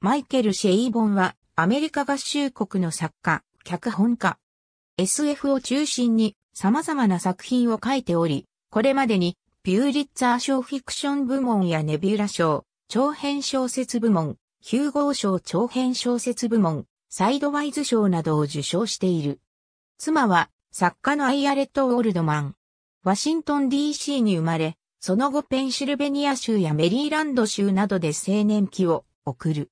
マイケル・シェイボンは、アメリカ合衆国の作家、脚本家。SF を中心に様々な作品を書いており、これまでに、ピューリッツァー賞フィクション部門やネビュラ賞、長編小説部門、ヒューゴー賞長編小説部門、サイドワイズ賞などを受賞している。妻は、作家のアイアレット・オールドマン。ワシントン DC に生まれ、その後ペンシルベニア州やメリーランド州などで青年期を送る。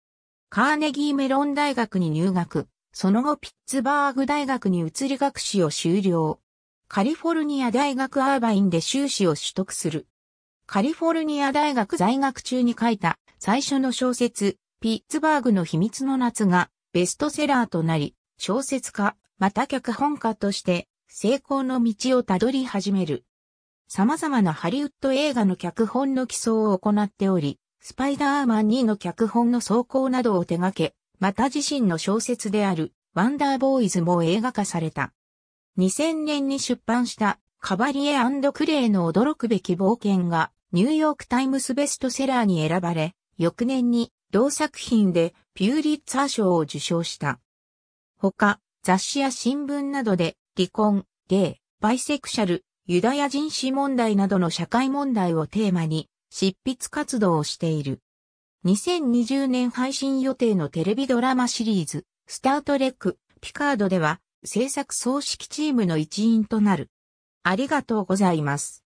カーネギーメロン大学に入学、その後ピッツバーグ大学に移り学士を修了。カリフォルニア大学アーバインで修士を取得する。カリフォルニア大学在学中に書いた最初の小説、ピッツバーグの秘密の夏がベストセラーとなり、小説家、また脚本家として成功の道をたどり始める。様々なハリウッド映画の脚本の基礎を行っており、スパイダーマン2の脚本の走行などを手掛け、また自身の小説である、ワンダーボーイズも映画化された。2000年に出版したカバリエクレイの驚くべき冒険がニューヨークタイムスベストセラーに選ばれ、翌年に同作品でピューリッツァー賞を受賞した。他、雑誌や新聞などで離婚、ゲイ、バイセクシャル、ユダヤ人種問題などの社会問題をテーマに執筆活動をしている。2020年配信予定のテレビドラマシリーズ、スタートレック、ピカードでは、制作総指揮チームの一員となる。ありがとうございます。